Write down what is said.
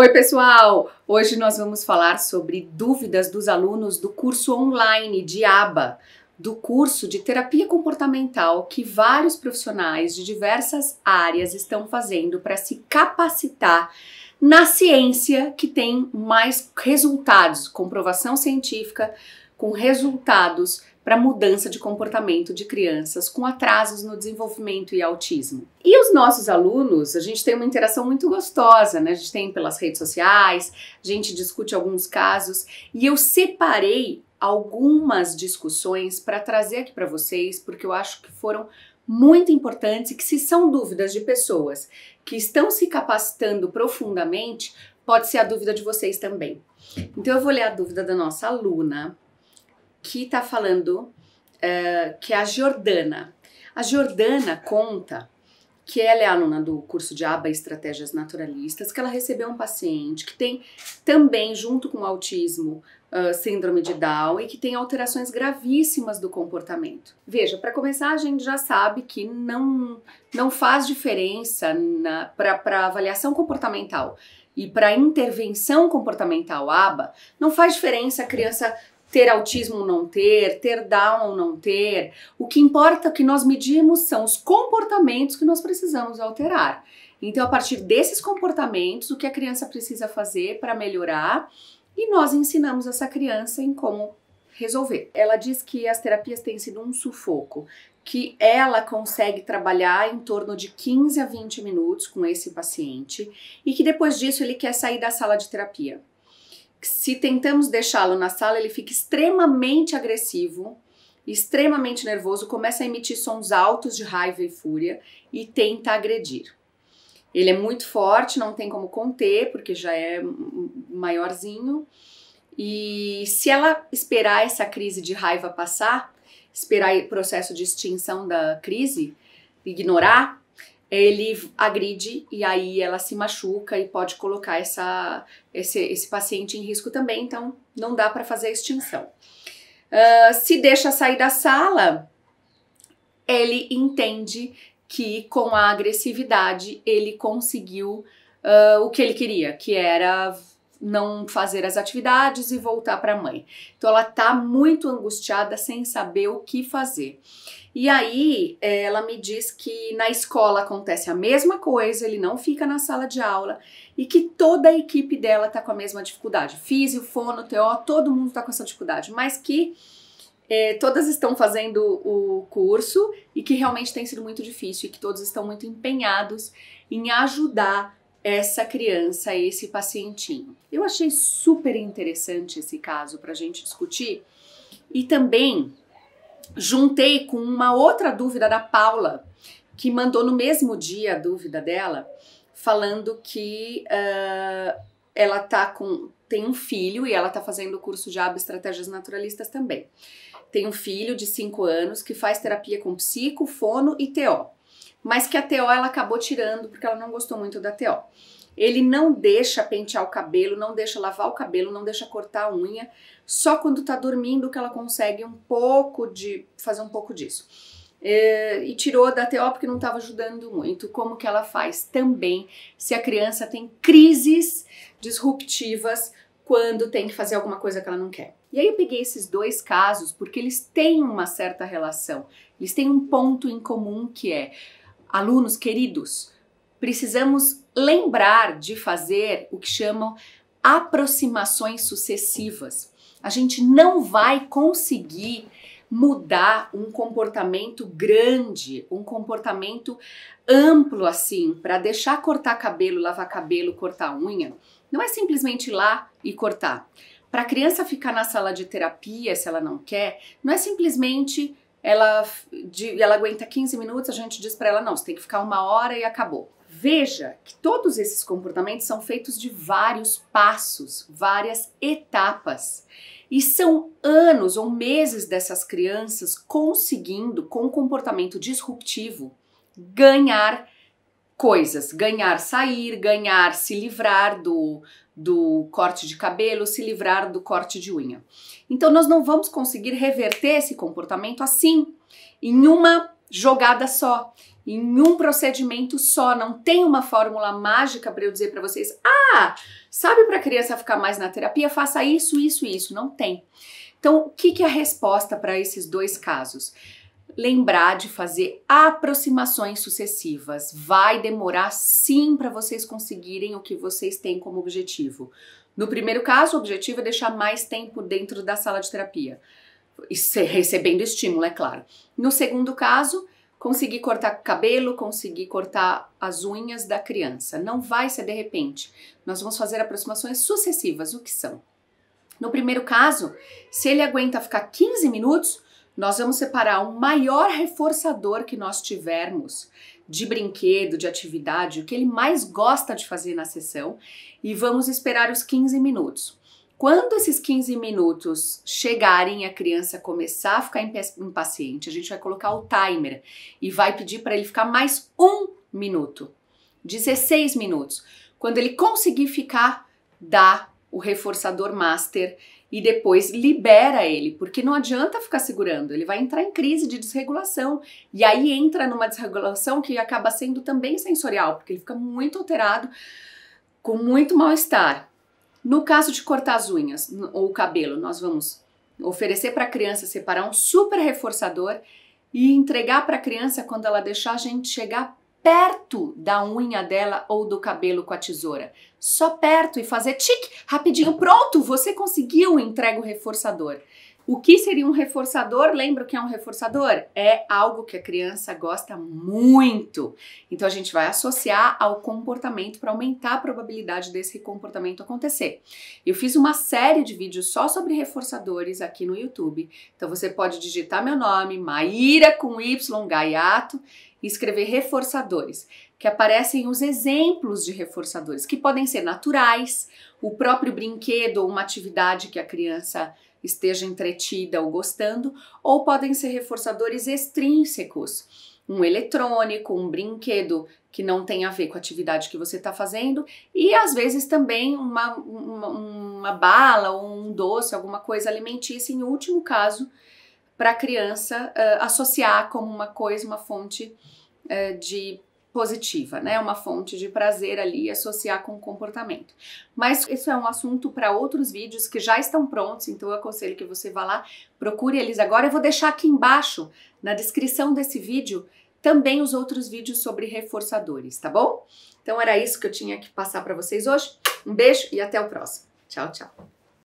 Oi, pessoal! Hoje nós vamos falar sobre dúvidas dos alunos do curso online de ABA, do curso de terapia comportamental que vários profissionais de diversas áreas estão fazendo para se capacitar na ciência que tem mais resultados, comprovação científica com resultados para mudança de comportamento de crianças com atrasos no desenvolvimento e autismo. E os nossos alunos, a gente tem uma interação muito gostosa, né? A gente tem pelas redes sociais, a gente discute alguns casos e eu separei algumas discussões para trazer aqui para vocês, porque eu acho que foram muito importantes e que se são dúvidas de pessoas que estão se capacitando profundamente, pode ser a dúvida de vocês também. Então eu vou ler a dúvida da nossa aluna que está falando uh, que é a Jordana. A Jordana conta que ela é aluna do curso de ABA Estratégias Naturalistas, que ela recebeu um paciente que tem também, junto com autismo, uh, síndrome de Down e que tem alterações gravíssimas do comportamento. Veja, para começar, a gente já sabe que não, não faz diferença para avaliação comportamental e para intervenção comportamental ABA, não faz diferença a criança ter autismo ou não ter, ter Down ou não ter. O que importa, o que nós medimos são os comportamentos que nós precisamos alterar. Então, a partir desses comportamentos, o que a criança precisa fazer para melhorar e nós ensinamos essa criança em como resolver. Ela diz que as terapias têm sido um sufoco, que ela consegue trabalhar em torno de 15 a 20 minutos com esse paciente e que depois disso ele quer sair da sala de terapia se tentamos deixá-lo na sala, ele fica extremamente agressivo, extremamente nervoso, começa a emitir sons altos de raiva e fúria e tenta agredir. Ele é muito forte, não tem como conter, porque já é maiorzinho. E se ela esperar essa crise de raiva passar, esperar o processo de extinção da crise, ignorar, ele agride e aí ela se machuca e pode colocar essa, esse, esse paciente em risco também, então não dá para fazer a extinção. Uh, se deixa sair da sala, ele entende que com a agressividade ele conseguiu uh, o que ele queria, que era não fazer as atividades e voltar para a mãe. Então ela tá muito angustiada sem saber o que fazer. E aí é, ela me diz que na escola acontece a mesma coisa, ele não fica na sala de aula e que toda a equipe dela tá com a mesma dificuldade. Físio, fono, TO, todo mundo tá com essa dificuldade, mas que é, todas estão fazendo o curso e que realmente tem sido muito difícil e que todos estão muito empenhados em ajudar essa criança, esse pacientinho. Eu achei super interessante esse caso para a gente discutir e também juntei com uma outra dúvida da Paula, que mandou no mesmo dia a dúvida dela, falando que uh, ela tá com tem um filho e ela tá fazendo o curso de Estratégias Naturalistas também. Tem um filho de 5 anos que faz terapia com psico, fono e TO, mas que a TO ela acabou tirando porque ela não gostou muito da TO. Ele não deixa pentear o cabelo, não deixa lavar o cabelo, não deixa cortar a unha. Só quando tá dormindo que ela consegue um pouco de fazer um pouco disso. É, e tirou da TO porque não estava ajudando muito. Como que ela faz? Também se a criança tem crises disruptivas quando tem que fazer alguma coisa que ela não quer. E aí eu peguei esses dois casos porque eles têm uma certa relação, eles têm um ponto em comum que é alunos queridos, precisamos lembrar de fazer o que chamam aproximações sucessivas. A gente não vai conseguir mudar um comportamento grande, um comportamento amplo assim, para deixar cortar cabelo, lavar cabelo, cortar unha. Não é simplesmente ir lá e cortar. Para a criança ficar na sala de terapia, se ela não quer, não é simplesmente ela, ela aguenta 15 minutos, a gente diz para ela: não, você tem que ficar uma hora e acabou. Veja que todos esses comportamentos são feitos de vários passos, várias etapas. E são anos ou meses dessas crianças conseguindo, com o comportamento disruptivo, ganhar coisas, ganhar sair, ganhar se livrar do, do corte de cabelo, se livrar do corte de unha. Então, nós não vamos conseguir reverter esse comportamento assim, em uma jogada só, em um procedimento só. Não tem uma fórmula mágica para eu dizer para vocês: ah, sabe para a criança ficar mais na terapia, faça isso, isso, isso. Não tem. Então, o que, que é a resposta para esses dois casos? Lembrar de fazer aproximações sucessivas. Vai demorar sim para vocês conseguirem o que vocês têm como objetivo. No primeiro caso, o objetivo é deixar mais tempo dentro da sala de terapia recebendo estímulo, é claro. No segundo caso, consegui cortar cabelo, consegui cortar as unhas da criança. Não vai ser de repente. Nós vamos fazer aproximações sucessivas, o que são? No primeiro caso, se ele aguenta ficar 15 minutos, nós vamos separar o maior reforçador que nós tivermos de brinquedo, de atividade, o que ele mais gosta de fazer na sessão, e vamos esperar os 15 minutos. Quando esses 15 minutos chegarem, a criança começar a ficar impaciente, a gente vai colocar o timer e vai pedir para ele ficar mais um minuto, 16 minutos. Quando ele conseguir ficar, dá o reforçador master e depois libera ele, porque não adianta ficar segurando, ele vai entrar em crise de desregulação e aí entra numa desregulação que acaba sendo também sensorial, porque ele fica muito alterado, com muito mal-estar. No caso de cortar as unhas ou o cabelo, nós vamos oferecer para a criança separar um super reforçador e entregar para a criança quando ela deixar a gente chegar perto da unha dela ou do cabelo com a tesoura. Só perto e fazer tique rapidinho, pronto, você conseguiu, entrega o reforçador. O que seria um reforçador? Lembra o que é um reforçador? É algo que a criança gosta muito. Então a gente vai associar ao comportamento para aumentar a probabilidade desse comportamento acontecer. Eu fiz uma série de vídeos só sobre reforçadores aqui no YouTube. Então você pode digitar meu nome, Maíra com Y Gaiato, e escrever reforçadores, que aparecem os exemplos de reforçadores, que podem ser naturais, o próprio brinquedo ou uma atividade que a criança esteja entretida ou gostando, ou podem ser reforçadores extrínsecos um eletrônico, um brinquedo que não tem a ver com a atividade que você está fazendo, e às vezes também uma, uma, uma, bala ou um doce, alguma coisa alimentícia, em último caso, para a criança uh, associar como uma coisa, uma fonte uh, de positiva, né? Uma fonte de prazer ali associar com o comportamento. Mas isso é um assunto para outros vídeos que já estão prontos, então eu aconselho que você vá lá, procure eles agora. Eu vou deixar aqui embaixo, na descrição desse vídeo, também os outros vídeos sobre reforçadores, tá bom? Então era isso que eu tinha que passar para vocês hoje. Um beijo e até o próximo. Tchau, tchau.